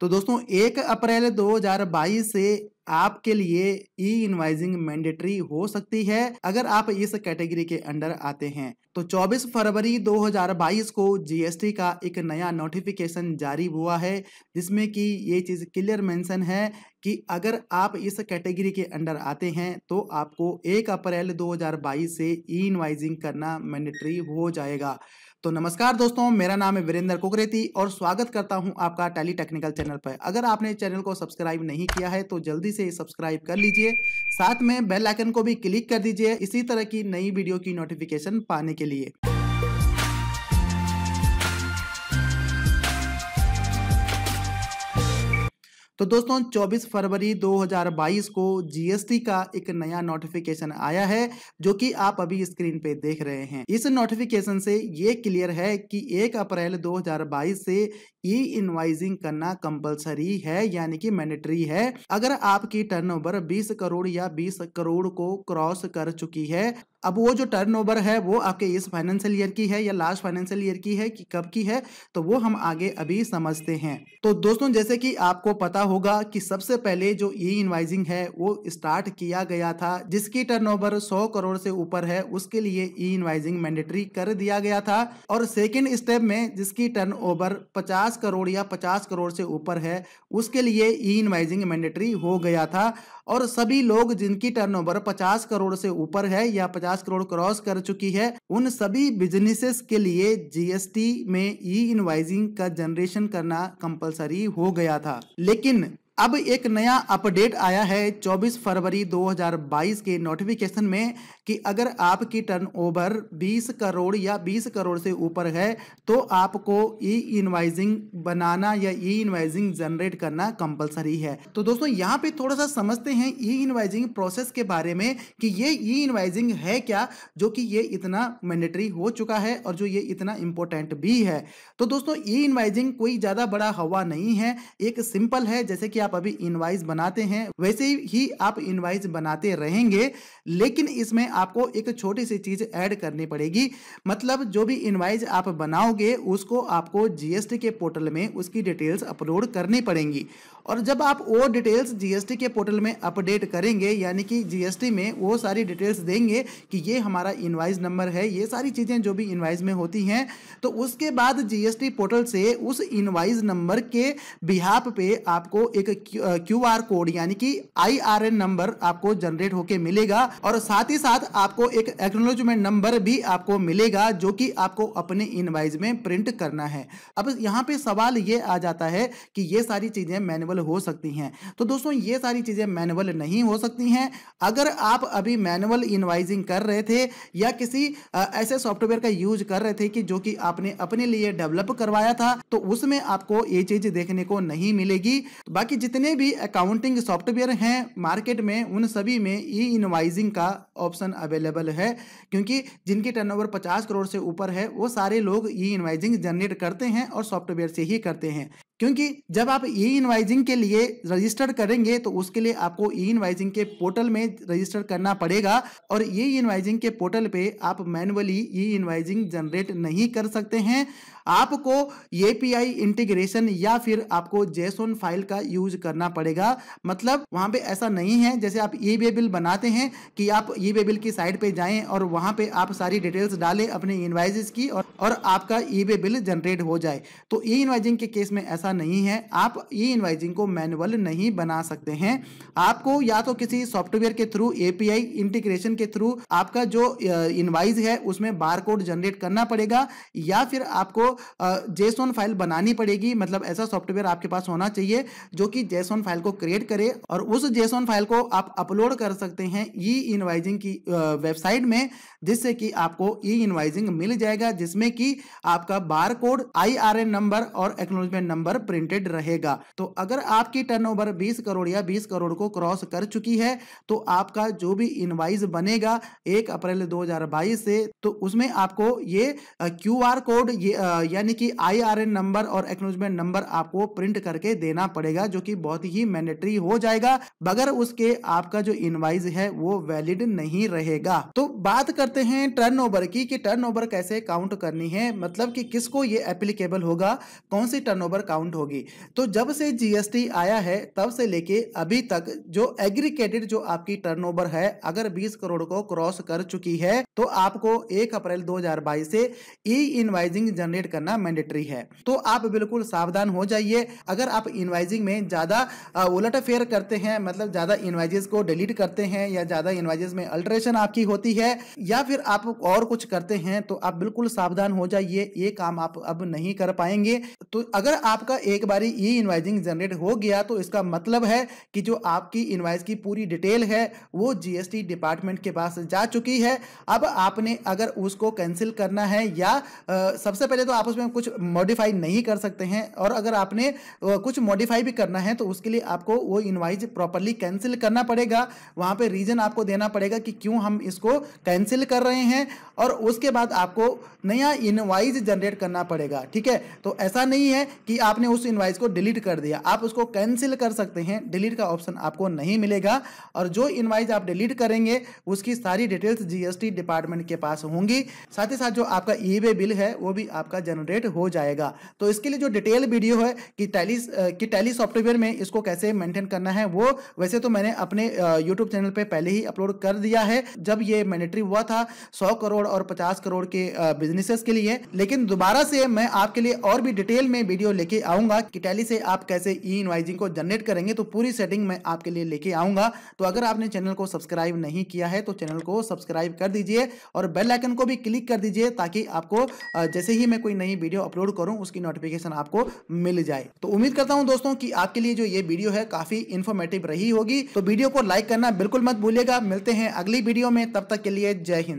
तो दोस्तों एक अप्रैल 2022 से आपके लिए ई इनवाइजिंग मैंडेटरी हो सकती है अगर आप इस कैटेगरी के अंडर आते हैं तो 24 फरवरी 2022 को जीएसटी का एक नया नोटिफिकेशन जारी हुआ है जिसमें कि ये चीज़ क्लियर मेंशन है कि अगर आप इस कैटेगरी के अंडर आते हैं तो आपको 1 अप्रैल 2022 से ई इनवाइजिंग करना मैंडेटरी हो जाएगा तो नमस्कार दोस्तों मेरा नाम है वीरेंद्र कुकरेती और स्वागत करता हूं आपका टेली टेक्निकल चैनल पर अगर आपने चैनल को सब्सक्राइब नहीं किया है तो जल्दी से सब्सक्राइब कर लीजिए साथ में बेल आइकन को भी क्लिक कर दीजिए इसी तरह की नई वीडियो की नोटिफिकेशन पाने के लिए तो दोस्तों 24 फरवरी 2022 को जीएसटी का एक नया नोटिफिकेशन आया है जो कि आप अभी स्क्रीन पे देख रहे हैं इस नोटिफिकेशन से ये क्लियर है कि 1 अप्रैल 2022 से ई इनवाइजिंग करना कंपलसरी है यानी कि मैंडेटरी है अगर आपकी टर्नओवर 20 करोड़ या 20 करोड़ को क्रॉस कर चुकी है अब वो जो टर्नओवर है वो आपके इस फाइनेंशियल ईयर की है या लास्ट फाइनेंशियल ईयर की है कि कब की है तो वो हम आगे अभी समझते हैं तो दोस्तों जैसे कि आपको पता होगा कि सबसे पहले जो ई इनवाइजिंग है वो स्टार्ट किया गया था जिसकी टर्नओवर 100 करोड़ से ऊपर है उसके लिए ई इनवाइजिंग मैंडेटरी कर दिया गया था और सेकेंड स्टेप में जिसकी टर्नओवर 50 करोड़ या 50 करोड़ से ऊपर है उसके लिए ई इनवाइजिंग मैंडेटरी हो गया था और सभी लोग जिनकी टर्नओवर 50 करोड़ से ऊपर है या 50 करोड़ क्रॉस कर चुकी है उन सभी बिजनेसेस के लिए जीएसटी में ई इनवाइजिंग का जनरेशन करना कंपलसरी हो गया था लेकिन अब एक नया अपडेट आया है 24 फरवरी 2022 के नोटिफिकेशन में कि अगर आपकी टर्नओवर 20 करोड़ या 20 करोड़ से ऊपर है तो आपको ई इनवाइजिंग बनाना या ई इनवाइजिंग जनरेट करना कंपलसरी है तो दोस्तों यहाँ पे थोड़ा सा समझते हैं ई इनवाइजिंग प्रोसेस के बारे में कि ये ई इनवाइजिंग है क्या जो कि ये इतना मैंडेटरी हो चुका है और जो ये इतना इम्पोर्टेंट भी है तो दोस्तों ई इनवाइजिंग कोई ज़्यादा बड़ा हवा नहीं है एक सिंपल है जैसे कि आप आप अभी इनवाइस बनाते हैं वैसे ही आप इनवाइस बनाते रहेंगे लेकिन इसमें आपको एक छोटी सी चीज ऐड करनी पड़ेगी मतलब जो भी इनवाइस आप बनाओगे उसको आपको जीएसटी के पोर्टल में उसकी डिटेल्स अपलोड करनी पड़ेंगी और जब आप वो डिटेल्स जीएसटी के पोर्टल में अपडेट करेंगे यानी कि जीएसटी में वो सारी डिटेल्स देंगे कि ये हमारा इन्वाइस नंबर है ये सारी चीज़ें जो भी इन्वाइस में होती हैं तो उसके बाद जीएसटी पोर्टल से उस इन्वाइस नंबर के बिहाप पे आपको एक क्यू आर कोड यानी कि आई नंबर आपको जनरेट होके मिलेगा और साथ ही साथ आपको एक एक्नोलॉजमेंट नंबर भी आपको मिलेगा जो कि आपको अपने इन्वाइज में प्रिंट करना है अब यहाँ पे सवाल ये आ जाता है कि ये सारी चीज़ें मैनुअल हो सकती हैं तो दोस्तों ये सारी चीज़ें मैनुअल नहीं हो सकती हैं अगर आप अभी मैनुअल इनवाइजिंग कर रहे थे या किसी ऐसे सॉफ्टवेयर का यूज कर रहे थे कि जो कि आपने अपने लिए डेवलप करवाया था तो उसमें आपको ये चीज़ देखने को नहीं मिलेगी तो बाकी जितने भी अकाउंटिंग सॉफ्टवेयर हैं मार्केट में उन सभी में ई इनवाइजिंग का ऑप्शन अवेलेबल है क्योंकि जिनकी टर्नओवर 50 करोड़ से ऊपर है वो सारे लोग ई इनवाइजिंग जनरेट करते हैं और सॉफ्टवेयर से ही करते हैं क्योंकि जब आप ई इनवाइजिंग के लिए रजिस्टर करेंगे तो उसके लिए आपको ई इनवाइजिंग के पोर्टल में रजिस्टर करना पड़ेगा और ये इनवाइजिंग के पोर्टल पे आप मैनुअली ई इनवाइजिंग जनरेट नहीं कर सकते हैं आपको एपीआई इंटीग्रेशन या फिर आपको जेसोन फाइल का यूज करना पड़ेगा मतलब वहां पे ऐसा नहीं है जैसे आप ई e बिल बनाते हैं कि आप ई e बिल की साइट पे जाएं और वहां पे आप सारी डिटेल्स डालें अपने इन्वाइजेस की और, और आपका ई e बिल जनरेट हो जाए तो ई इन्वाइजिंग के केस में ऐसा नहीं है आप ई इन्वाइजिंग को मैनुअल नहीं बना सकते हैं आपको या तो किसी सॉफ्टवेयर के थ्रू एपीआई इंटीग्रेशन के थ्रू आपका जो इन्वाइज है उसमें बार जनरेट करना पड़ेगा या फिर आपको जेसोन फाइल बनानी पड़ेगी मतलब ऐसा सॉफ्टवेयर आपके पास होना चाहिए जो कि जेसोन फाइल को क्रिएट करे और उस जेसोन फाइल को आप अपलोड कर सकते हैं ई इनवाइजिंग की वेबसाइट में जिससे कि आपको ई इनवाइजिंग मिल जाएगा जिसमें कि आपका bar code I R N number और एक्नोलॉजमेंट नंबर प्रिंटेड रहेगा तो अगर आपकी टर्न ओवर बीस करोड़ या बीस करोड़ को क्रॉस कर चुकी है तो आपका जो भी इनवाइज बनेगा एक अप्रैल दो से तो उसमें आपको ये क्यू कोड ये यानी कि आई नंबर और एक्नोलॉजमेंट नंबर आपको प्रिंट करके देना पड़ेगा जो कि बहुत ही मैंडेटरी हो जाएगा बगैर उसके आपका जो इनवाइज है वो वैलिड नहीं रहेगा तो बात करते हैं टर्नओवर की कि टर्नओवर कैसे काउंट करनी है मतलब कि किसको ये एप्लीकेबल होगा कौन सी टर्नओवर काउंट होगी तो जब से जीएसटी आया है तब से लेके अभी तक जो एग्रीकेटेड जो आपकी टर्न है अगर 20 करोड़ को क्रॉस कर चुकी है तो आपको 1 अप्रैल 2022 से ई इनवाइजिंग जनरेट करना मैंडेटरी है तो आप बिल्कुल सावधान हो जाइए अगर आप इन्वाइजिंग में ज़्यादा उलट फेर करते हैं मतलब ज़्यादा इन्वाइजेस को डिलीट करते हैं या ज़्यादा इन्वाइजेस में अल्ट्रेशन आपकी होती है या फिर आप और कुछ करते हैं तो आप बिल्कुल सावधान हो जाइए ये काम आप अब नहीं कर पाएंगे तो अगर आपका एक बारी ई इन्वाइजिंग जनरेट हो गया तो इसका मतलब है कि जो आपकी इन्वाइस की पूरी डिटेल है वो जीएसटी डिपार्टमेंट के पास जा चुकी है अब आपने अगर उसको कैंसिल करना है या आ, सबसे पहले तो आपस में कुछ मॉडिफाई नहीं कर सकते हैं और अगर आपने कुछ मॉडिफाई भी करना है तो उसके लिए आपको वो इन्वाइज प्रॉपरली कैंसिल करना पड़ेगा वहाँ पर रीज़न आपको देना पड़ेगा कि क्यों हम इसको कैंसिल कर रहे हैं और उसके बाद आपको नया इनवाइज जनरेट करना पड़ेगा ठीक है तो ऐसा नहीं है कि आपने उस इनवाइज़ को डिलीट कर दिया आप उसको कैंसिल कर सकते हैं डिलीट का ऑप्शन आपको नहीं मिलेगा और जो इनवाइज़ आप डिलीट करेंगे उसकी सारी डिटेल्स जीएसटी डिपार्टमेंट के पास होंगी साथ ही साथ जो आपका ई e बिल है वो भी आपका जनरेट हो जाएगा तो इसके लिए जो डिटेल वीडियो है कि टैली कि टैली सॉफ्टवेयर में इसको कैसे मेंटेन करना है वो वैसे तो मैंने अपने यूट्यूब चैनल पे पहले ही अपलोड कर दिया है जब ये मैंडेटरी हुआ था सौ करोड़ और पचास करोड़ के बिजनेसेस के लिए लेकिन दोबारा से मैं आपके लिए और भी डिटेल में वीडियो लेके आऊंगा कि टैली से आप कैसे ई इनवाइजिंग को जनरेट करेंगे तो पूरी सेटिंग मैं आपके लिए लेके आऊंगा तो अगर आपने चैनल को सब्सक्राइब नहीं किया है तो चैनल को सब्सक्राइब कर दीजिए और बेल आइकन को भी क्लिक कर दीजिए ताकि आपको जैसे ही मैं कोई नई वीडियो अपलोड करूँ उसकी नोटिफिकेशन आपको मिल जाए तो उम्मीद करता हूँ दोस्तों की आपके लिए जो ये वीडियो है काफी इन्फॉर्मेटिव रही होगी तो वीडियो को लाइक करना बिल्कुल मत भूलिएगा मिलते हैं अगली वीडियो में तब तक के लिए जय हिंद